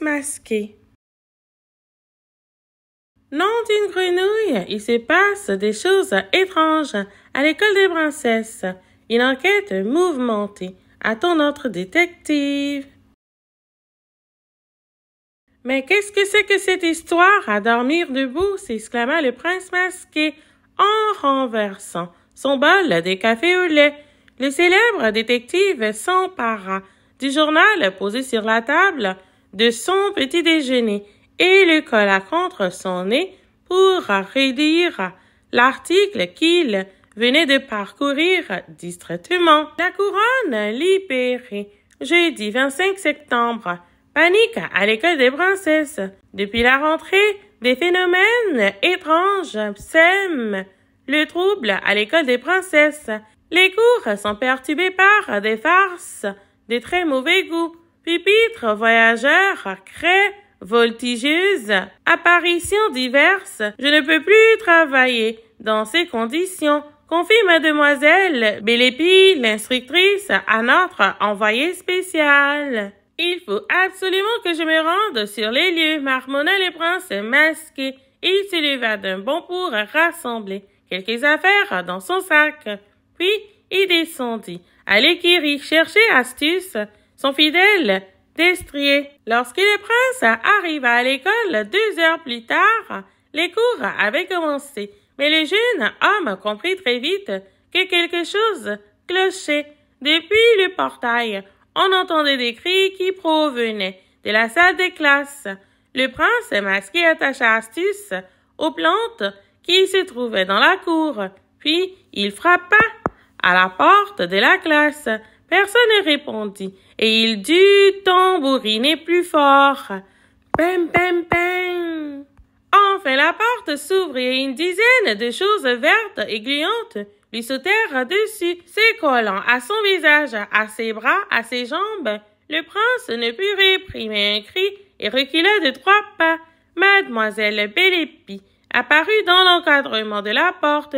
Masqué. Nom d'une grenouille, il se passe des choses étranges à l'école des princesses. Une enquête mouvementée. Attends notre détective. Mais qu'est-ce que c'est que cette histoire à dormir debout s'exclama le prince masqué en renversant son bol de café au lait. Le célèbre détective s'empara du journal posé sur la table de son petit déjeuner et le colla contre son nez pour réduire l'article qu'il venait de parcourir distraitement. La couronne libérée. Jeudi 25 septembre. Panique à l'école des princesses. Depuis la rentrée, des phénomènes étranges sèment le trouble à l'école des princesses. Les cours sont perturbés par des farces de très mauvais goût. Voyageur, voyageur, craies, voltigeuse, apparitions diverses, je ne peux plus travailler dans ces conditions. Confie mademoiselle Bélépi, l'instructrice, à notre envoyé spécial. Il faut absolument que je me rende sur les lieux, marmonna le prince masqué. Il se leva d'un bond pour rassembler quelques affaires dans son sac. Puis, il descendit. à l'écurie chercher astuce son fidèle destrier. Lorsque le prince arriva à l'école deux heures plus tard, les cours avaient commencé, mais le jeune homme comprit très vite que quelque chose clochait. Depuis le portail, on entendait des cris qui provenaient de la salle des classes. Le prince masqué attacha Astuce aux plantes qui se trouvaient dans la cour, puis il frappa à la porte de la classe. Personne ne répondit, et il dut tambouriner plus fort. Pem, pem, pem !» Enfin, la porte s'ouvrit, et une dizaine de choses vertes et gluantes lui sautèrent dessus, s'écollant à son visage, à ses bras, à ses jambes. Le prince ne put réprimer un cri et recula de trois pas. Mademoiselle Bellepi apparut dans l'encadrement de la porte.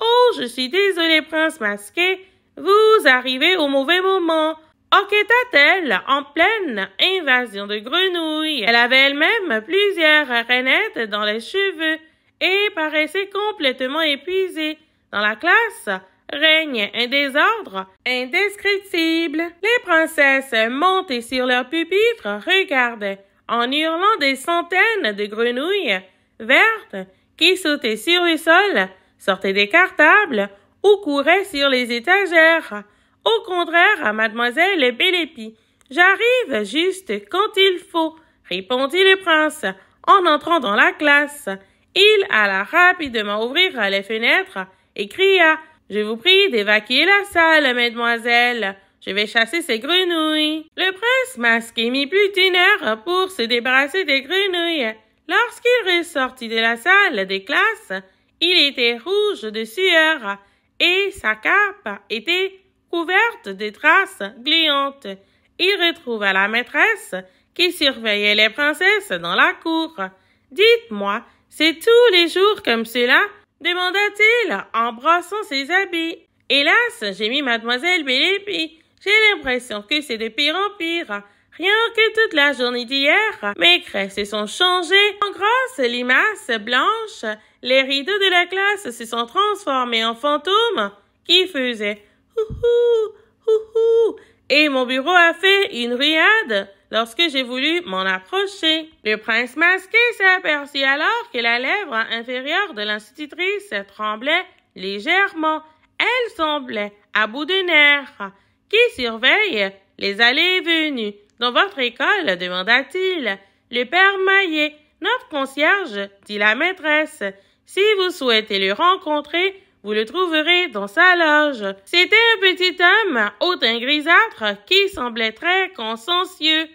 Oh, je suis désolé, prince masqué, vous arrivez au mauvais moment. Enquêta-t-elle en pleine invasion de grenouilles. Elle avait elle-même plusieurs rainettes dans les cheveux et paraissait complètement épuisée. Dans la classe, règne un désordre indescriptible. Les princesses montées sur leurs pupitres regardaient en hurlant des centaines de grenouilles vertes qui sautaient sur le sol, sortaient des cartables ou courait sur les étagères. Au contraire à mademoiselle Bellepi, J'arrive juste quand il faut, répondit le prince en entrant dans la classe. Il alla rapidement ouvrir les fenêtres et cria Je vous prie d'évacuer la salle, mademoiselle. Je vais chasser ces grenouilles. Le prince masqué mit plus heure pour se débarrasser des grenouilles. Lorsqu'il ressortit de la salle des classes, il était rouge de sueur et sa cape était couverte de traces gluantes. Il retrouva la maîtresse qui surveillait les princesses dans la cour. Dites-moi, c'est tous les jours comme cela demanda-t-il en brossant ses habits. Hélas, j'ai mis mademoiselle Bélépi. J'ai l'impression que c'est de pire en pire. Rien que toute la journée d'hier, mes craies se sont changées en grosses limaces blanches. Les rideaux de la classe se sont transformés en fantômes qui faisaient houhou, houhou. Et mon bureau a fait une riade lorsque j'ai voulu m'en approcher. Le prince masqué aperçu alors que la lèvre inférieure de l'institutrice tremblait légèrement. Elle semblait à bout de nerfs. Qui surveille les allées et venues dans votre école demanda-t-il. Le père Maillet, notre concierge, dit la maîtresse. Si vous souhaitez le rencontrer, vous le trouverez dans sa loge. C'était un petit homme, haut et grisâtre, qui semblait très consciencieux.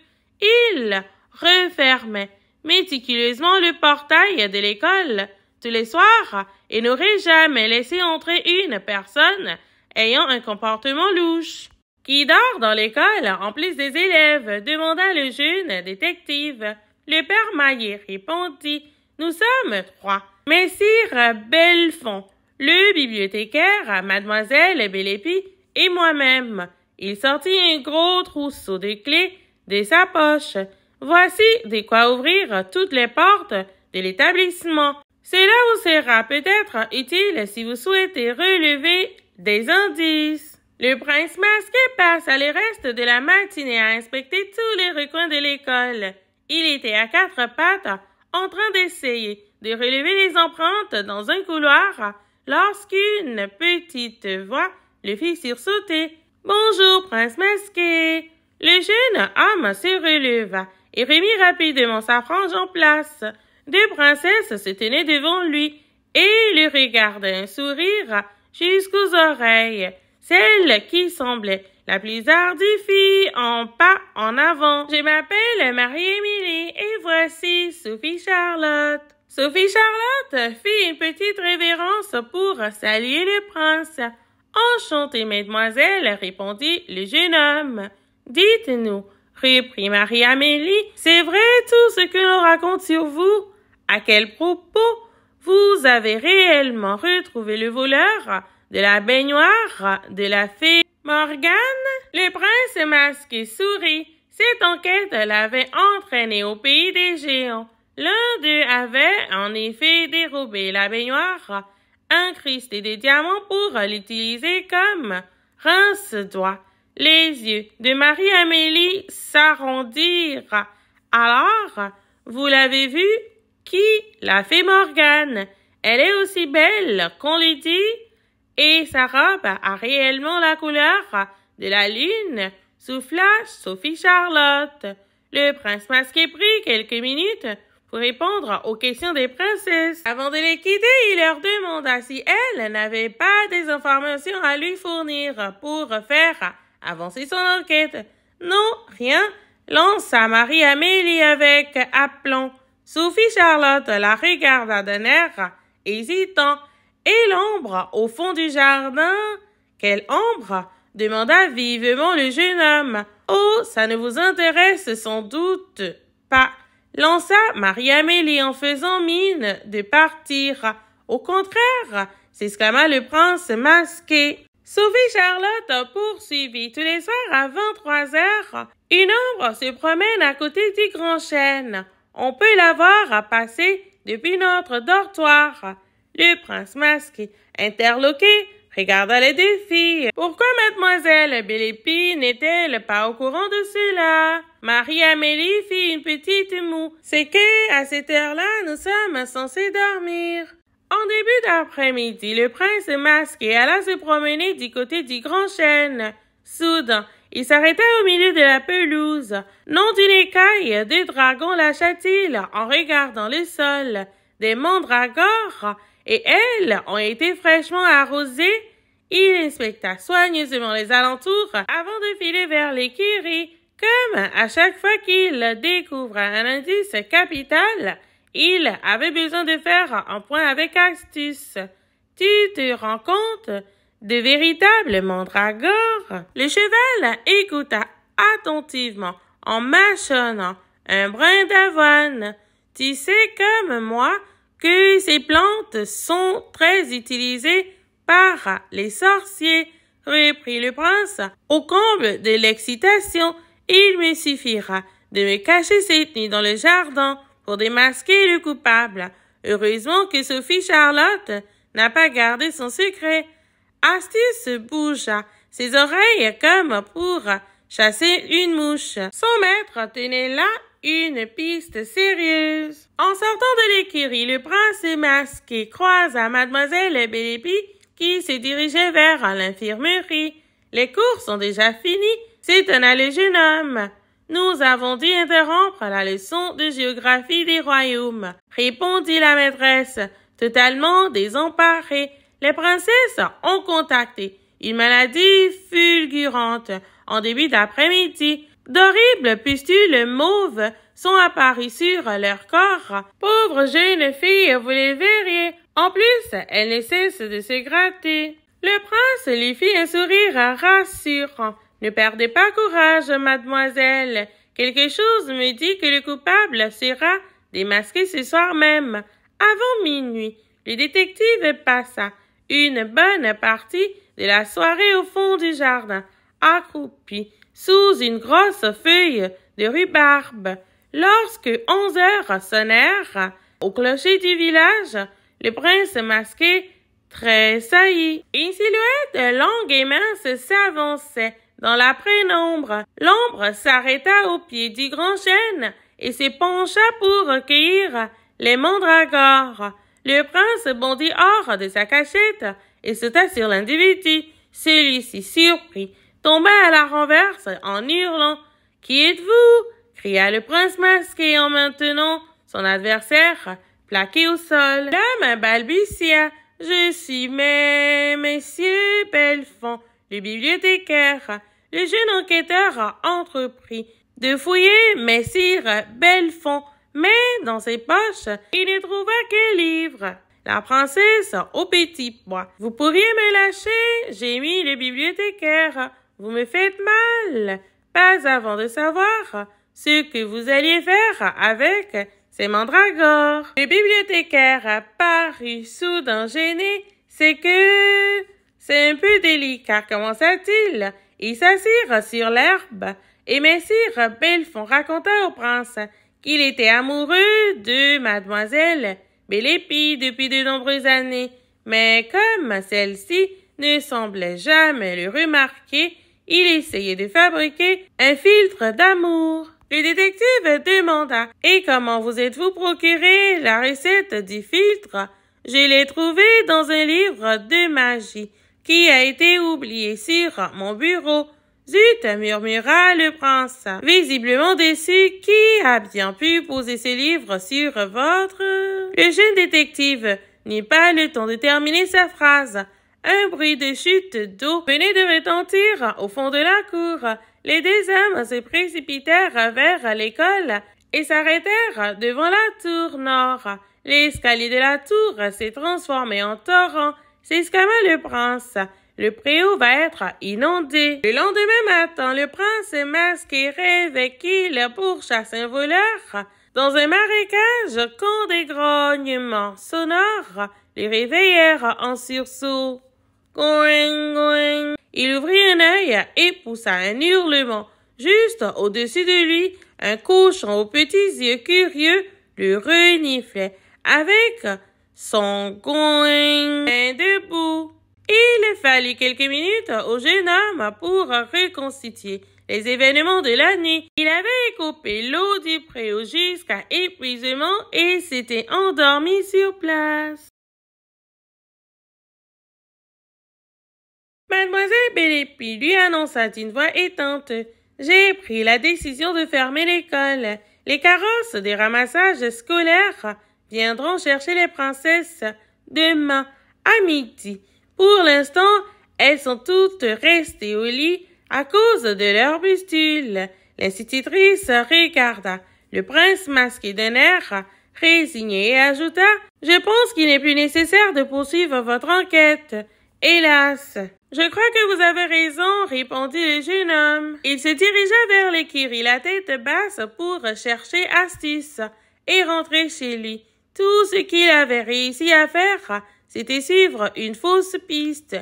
Il refermait méticuleusement le portail de l'école tous les soirs et n'aurait jamais laissé entrer une personne ayant un comportement louche. Qui dort dans l'école en plus des élèves demanda le jeune détective. Le père Maillet répondit Nous sommes trois. Messire Belfond, le bibliothécaire, mademoiselle Bellépi et moi-même. Il sortit un gros trousseau de clés de sa poche. Voici de quoi ouvrir toutes les portes de l'établissement. Cela vous sera peut-être utile si vous souhaitez relever des indices. Le prince masqué passa le reste de la matinée à inspecter tous les recoins de l'école. Il était à quatre pattes, en train d'essayer de relever les empreintes dans un couloir, lorsqu'une petite voix le fit sursauter. Bonjour, prince masqué. Le jeune homme se releva et remit rapidement sa frange en place. Deux princesses se tenaient devant lui et le regardaient un sourire jusqu'aux oreilles celle qui semblait la plus hardie fille en pas en avant. Je m'appelle Marie-Émilie et voici Sophie Charlotte. Sophie Charlotte fit une petite révérence pour saluer le prince. Enchantée, mesdemoiselles, » répondit le jeune homme. Dites-nous, reprit Marie-Amélie, c'est vrai tout ce que l'on raconte sur vous? À quel propos vous avez réellement retrouvé le voleur? de la baignoire, de la fée Morgane, le prince masqué sourit. Cette enquête l'avait entraîné au pays des géants. L'un d'eux avait en effet dérobé la baignoire, un et des diamants pour l'utiliser comme rince-doigt. Les yeux de Marie-Amélie s'arrondirent. Alors, vous l'avez vu, qui l'a fée Morgane? Elle est aussi belle qu'on lui dit et sa robe a réellement la couleur de la lune, souffla Sophie Charlotte. Le prince masqué prit quelques minutes pour répondre aux questions des princesses. Avant de les quitter, il leur demanda si elles n'avaient pas des informations à lui fournir pour faire avancer son enquête. Non, rien, lança Marie-Amélie avec aplomb. Sophie Charlotte la regarda d'un air hésitant et l'ombre au fond du jardin Quelle ombre demanda vivement le jeune homme. Oh, ça ne vous intéresse sans doute pas, lança Marie-Amélie en faisant mine de partir. Au contraire, s'exclama le prince masqué. sophie Charlotte poursuivit tous les soirs à 23 heures. Une ombre se promène à côté du grand chêne. On peut la voir à passer depuis notre dortoir. Le prince masqué, interloqué, regarda les deux filles. Pourquoi mademoiselle Bellepi n'était-elle pas au courant de cela? Marie-Amélie fit une petite moue. C'est que, à cette heure-là, nous sommes censés dormir. En début d'après-midi, le prince masqué alla se promener du côté du grand chêne. Soudain, il s'arrêta au milieu de la pelouse. Non d'une écaille, des dragons lâcha-t-il en regardant le sol. Des mandragores et elles ont été fraîchement arrosées. Il inspecta soigneusement les alentours avant de filer vers l'écurie. Comme à chaque fois qu'il découvre un indice capital, il avait besoin de faire un point avec astuce. Tu te rends compte de véritables mandragores? Le cheval écouta attentivement en mâchonnant un brin d'avoine. Tu sais comme moi que ces plantes sont très utilisées par les sorciers, reprit le prince. Au comble de l'excitation, il me suffira de me cacher cette nuit dans le jardin pour démasquer le coupable. Heureusement que Sophie Charlotte n'a pas gardé son secret. Astuce bougea ses oreilles comme pour chasser une mouche. Son maître tenait là une piste sérieuse. En sortant de l'écurie, le prince masqué à mademoiselle Bellepi qui se dirigeait vers l'infirmerie. Les cours sont déjà finis, s'étonna le jeune homme. Nous avons dû interrompre la leçon de géographie des royaumes, répondit la maîtresse, totalement désemparée. Les princesses ont contacté une maladie fulgurante en début d'après-midi. D'horribles pustules mauves sont apparues sur leur corps. Pauvre jeune fille, vous les verriez. En plus, elle ne cesse de se gratter. Le prince lui fit un sourire rassurant. Ne perdez pas courage, mademoiselle. Quelque chose me dit que le coupable sera démasqué ce soir même. Avant minuit, le détective passa une bonne partie de la soirée au fond du jardin, accroupi sous une grosse feuille de rhubarbe. Lorsque onze heures sonnèrent, au clocher du village, le prince masqué tressaillit. Une silhouette longue et mince s'avançait dans la prénombre. L'ombre s'arrêta au pied du grand chêne et se pencha pour recueillir les mandragores. Le prince bondit hors de sa cachette et sauta sur l'individu. Celui-ci surpris tomba à la renverse en hurlant Qui êtes-vous cria le prince masqué en maintenant son adversaire plaqué au sol. L'homme balbutia Je suis mais, messieurs le bibliothécaire. Le jeune enquêteur a entrepris de fouiller Messire Belfond, mais dans ses poches, il ne trouva qu'un livre. La princesse au petit bois « Vous pourriez me lâcher, j'ai mis le bibliothécaire. Vous me faites mal, pas avant de savoir ce que vous alliez faire avec ces mandragores. Le bibliothécaire paru soudain gêné, c'est que c'est un peu délicat, commença-t-il. Ils s'assirent sur l'herbe et Messire Belfond raconta au prince qu'il était amoureux de mademoiselle Belépi depuis de nombreuses années, mais comme celle-ci ne semblait jamais le remarquer, il essayait de fabriquer un filtre d'amour. Le détective demanda Et comment vous êtes-vous procuré la recette du filtre Je l'ai trouvé dans un livre de magie qui a été oublié sur mon bureau. Zut, murmura le prince, visiblement déçu. Qui a bien pu poser ce livre sur votre... Le jeune détective n'eut pas le temps de terminer sa phrase. Un bruit de chute d'eau venait de retentir au fond de la cour. Les deux hommes se précipitèrent vers l'école et s'arrêtèrent devant la tour nord. L'escalier de la tour s'est transformé en torrent, s'exclama le prince. Le préau va être inondé. Le lendemain matin, le prince masqué rêvait qu'il pourchasse un voleur. Dans un marécage, quand des grognements sonores les réveillèrent en sursaut. Going, going. Il ouvrit un œil et poussa un hurlement. Juste au-dessus de lui, un cochon aux petits yeux curieux le reniflait avec son going debout. Il fallut quelques minutes au jeune homme pour reconstituer les événements de la nuit. Il avait coupé l'eau du préau jusqu'à épuisement et s'était endormi sur place. Mademoiselle Bellepi lui annonça d'une voix éteinte. J'ai pris la décision de fermer l'école. Les carrosses des ramassages scolaires viendront chercher les princesses demain à midi. Pour l'instant, elles sont toutes restées au lit à cause de leur bustule. L'institutrice regarda le prince masqué d'un air résigné et ajouta Je pense qu'il n'est plus nécessaire de poursuivre votre enquête. Hélas. Je crois que vous avez raison, répondit le jeune homme. Il se dirigea vers l'écurie, la tête basse, pour chercher astuce et rentrer chez lui. Tout ce qu'il avait réussi à faire, c'était suivre une fausse piste.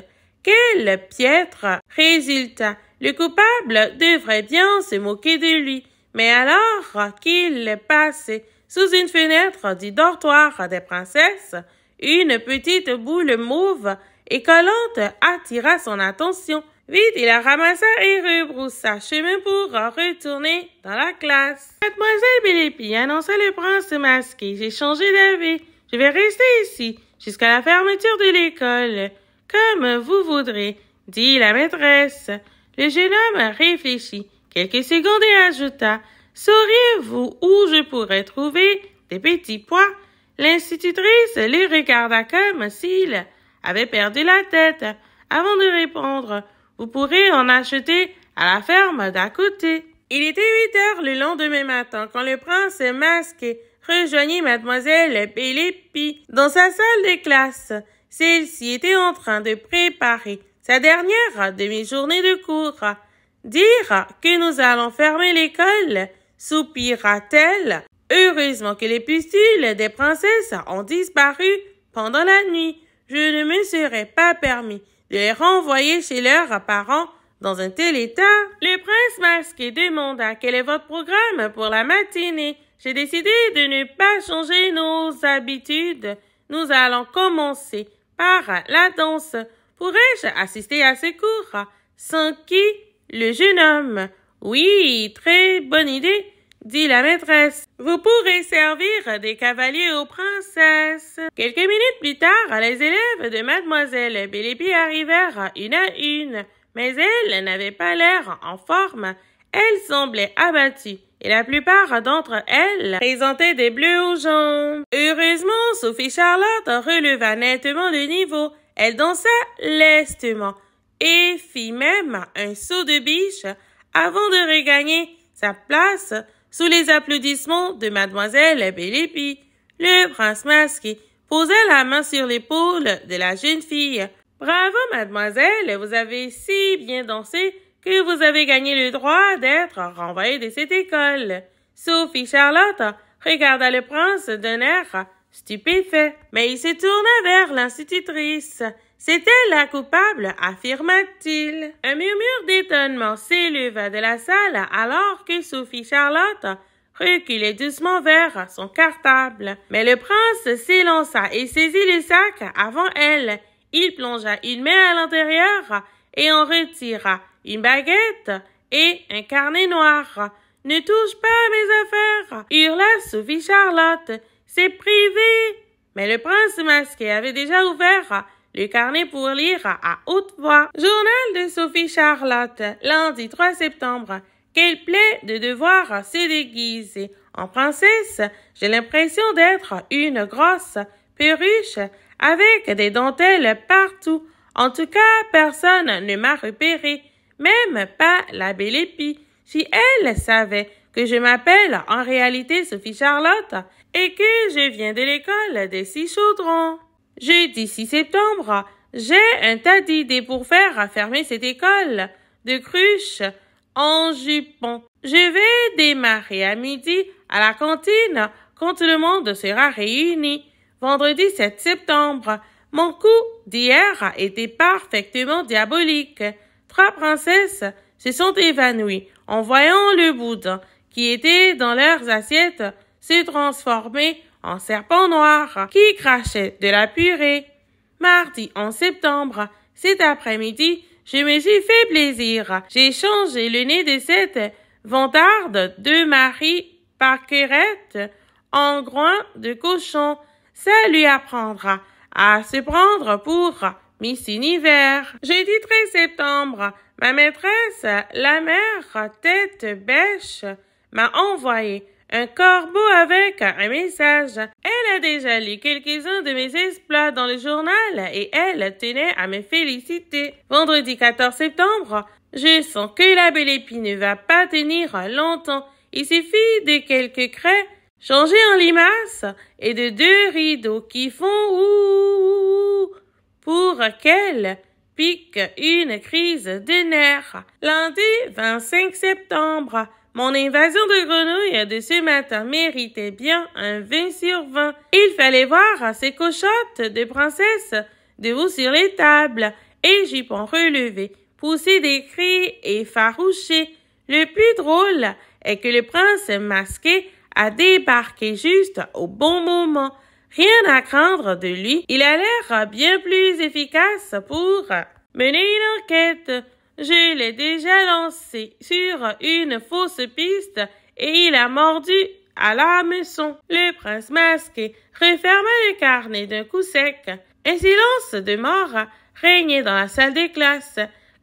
Quel piètre résultat. Le coupable devrait bien se moquer de lui. Mais alors qu'il passait sous une fenêtre du dortoir des princesses, une petite boule mauve et Colante attira son attention. Vite, il la ramassa et rebroussa chemin pour retourner dans la classe. Mademoiselle Bélépi annonça le prince masqué. J'ai changé d'avis. Je vais rester ici jusqu'à la fermeture de l'école. Comme vous voudrez, dit la maîtresse. Le jeune homme réfléchit quelques secondes et ajouta Sauriez-vous où je pourrais trouver des petits pois L'institutrice le regarda comme s'il avait perdu la tête. Avant de répondre, vous pourrez en acheter à la ferme d'à côté. Il était huit heures le lendemain matin quand le prince masqué rejoignit mademoiselle Pélépi dans sa salle de classe. Celle-ci était en train de préparer sa dernière demi-journée de cours. Dire que nous allons fermer l'école, soupira-t-elle. Heureusement que les pustules des princesses ont disparu pendant la nuit je ne me serais pas permis de les renvoyer chez leurs parents dans un tel état. Le prince masqué demanda quel est votre programme pour la matinée. J'ai décidé de ne pas changer nos habitudes. Nous allons commencer par la danse. Pourrais-je assister à ce cours? Sans qui, le jeune homme. Oui, très bonne idée dit la maîtresse. Vous pourrez servir des cavaliers aux princesses. Quelques minutes plus tard, les élèves de mademoiselle Bilipi arrivèrent une à une, mais elles n'avaient pas l'air en forme. Elles semblaient abattues et la plupart d'entre elles présentaient des bleus aux jambes. Heureusement, Sophie Charlotte releva nettement le niveau. Elle dansa lestement et fit même un saut de biche avant de regagner sa place sous les applaudissements de mademoiselle Bellepi, le prince masqué posa la main sur l'épaule de la jeune fille. Bravo, mademoiselle, vous avez si bien dansé que vous avez gagné le droit d'être renvoyée de cette école. Sophie Charlotte regarda le prince d'un air stupéfait, mais il se tourna vers l'institutrice. C'était la coupable, affirma-t-il. Un murmure d'étonnement s'éleva de la salle alors que Sophie Charlotte reculait doucement vers son cartable. Mais le prince s'élança et saisit le sac avant elle. Il plongea une main à l'intérieur et en retira une baguette et un carnet noir. Ne touche pas à mes affaires, hurla Sophie Charlotte. C'est privé. Mais le prince masqué avait déjà ouvert le carnet pour lire à haute voix. Journal de Sophie Charlotte, lundi 3 septembre. Qu'elle plaît de devoir se déguiser en princesse. J'ai l'impression d'être une grosse perruche avec des dentelles partout. En tout cas, personne ne m'a repéré, même pas la belle épée. Si elle savait que je m'appelle en réalité Sophie Charlotte et que je viens de l'école des six chaudrons. Jeudi 6 septembre, j'ai un tas d'idées pour faire fermer cette école de cruche en jupon. Je vais démarrer à midi à la cantine quand le monde sera réuni. Vendredi 7 septembre, mon coup d'hier était parfaitement diabolique. Trois princesses se sont évanouies en voyant le boudin qui était dans leurs assiettes se transformer un serpent noir qui crachait de la purée. Mardi en septembre, cet après-midi, je me suis fait plaisir. J'ai changé le nez de cette vantarde de Marie Parquerette en groin de cochon. Ça lui apprendra à se prendre pour Miss Univers. Jeudi 13 septembre, ma maîtresse, la mère Tête Bêche, m'a envoyé un corbeau avec un message. Elle a déjà lu quelques-uns de mes exploits dans le journal et elle tenait à me féliciter. Vendredi 14 septembre, je sens que la belle épine ne va pas tenir longtemps. Il suffit de quelques craies changées en limaces et de deux rideaux qui font ouh pour qu'elle pique une crise de nerfs. Lundi 25 septembre, mon invasion de grenouilles de ce matin méritait bien un 20 sur 20. Il fallait voir ces cochottes de princesses debout sur les tables et jupons relevé, pousser des cris et faroucher. Le plus drôle est que le prince masqué a débarqué juste au bon moment. Rien à craindre de lui, il a l'air bien plus efficace pour mener une enquête. Je l'ai déjà lancé sur une fausse piste et il a mordu à la maison. Le prince masqué referma le carnet d'un coup sec. Un silence de mort régnait dans la salle des classes.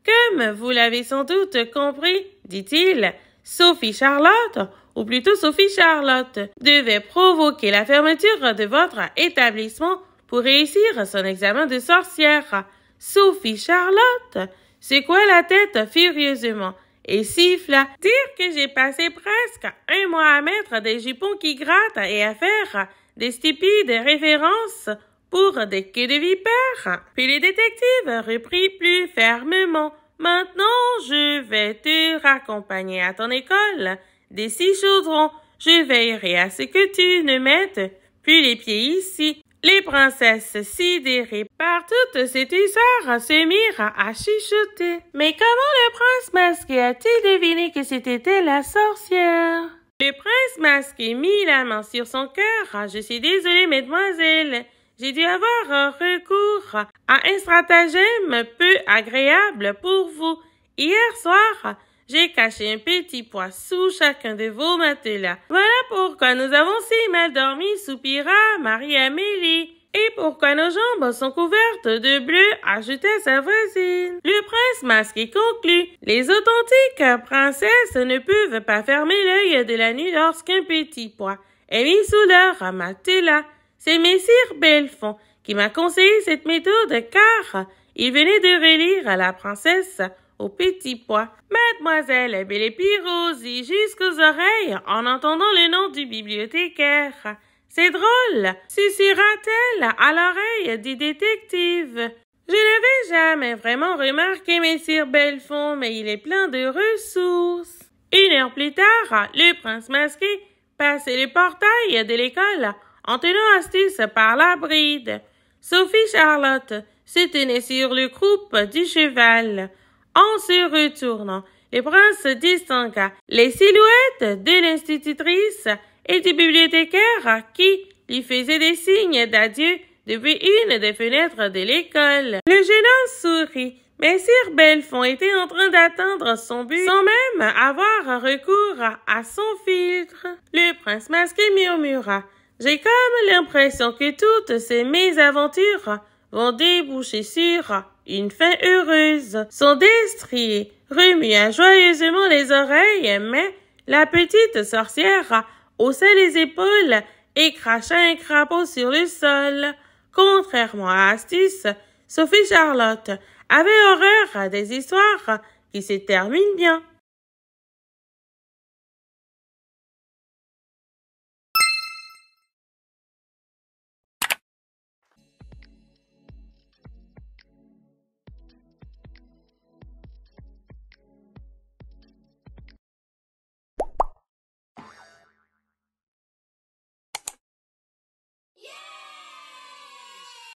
Comme vous l'avez sans doute compris, dit-il, Sophie Charlotte, ou plutôt Sophie Charlotte, devait provoquer la fermeture de votre établissement pour réussir son examen de sorcière. Sophie Charlotte secoua la tête furieusement et siffla. Dire que j'ai passé presque un mois à mettre des jupons qui grattent et à faire des stupides références pour des queues de vipères. » Puis les détectives reprit plus fermement. Maintenant, je vais te raccompagner à ton école. des six chaudrons. je veillerai à ce que tu ne mettes plus les pieds ici. Les princesses sidérées par toutes cette histoire, se mirent à chuchoter. Mais comment le prince masqué a-t-il deviné que c'était la sorcière? Le prince masqué mit la main sur son cœur. Ah, je suis désolé, mesdemoiselles. J'ai dû avoir recours à un stratagème peu agréable pour vous. Hier soir, j'ai caché un petit pois sous chacun de vos matelas. Voilà pourquoi nous avons si mal dormi, soupira Marie-Amélie. Et pourquoi nos jambes sont couvertes de bleu, ajouta sa voisine. Le prince masqué conclut. Les authentiques princesses ne peuvent pas fermer l'œil de la nuit lorsqu'un petit pois est mis sous leur matelas. C'est Messire Belfond qui m'a conseillé cette méthode car il venait de relire à la princesse au petit pois. Mademoiselle avait belle jusqu'aux oreilles en entendant le nom du bibliothécaire. C'est drôle, susurra-t-elle à l'oreille du détective. Je n'avais jamais vraiment remarqué Messire Belfond, mais il est plein de ressources. Une heure plus tard, le prince masqué passait le portail de l'école en tenant Astuce par la bride. Sophie Charlotte se tenait sur le croupe du cheval. En se retournant, le prince distingua les silhouettes de l'institutrice et du bibliothécaire qui lui faisaient des signes d'adieu depuis une des fenêtres de l'école. Le jeune homme sourit, mais Sir Belfond était en train d'atteindre son but sans même avoir recours à son filtre. Le prince masqué murmura j'ai comme l'impression que toutes ces mésaventures vont déboucher sur une fin heureuse. Son destrier remua joyeusement les oreilles, mais la petite sorcière haussa les épaules et cracha un crapaud sur le sol. Contrairement à Astis, Sophie Charlotte avait horreur des histoires qui se terminent bien.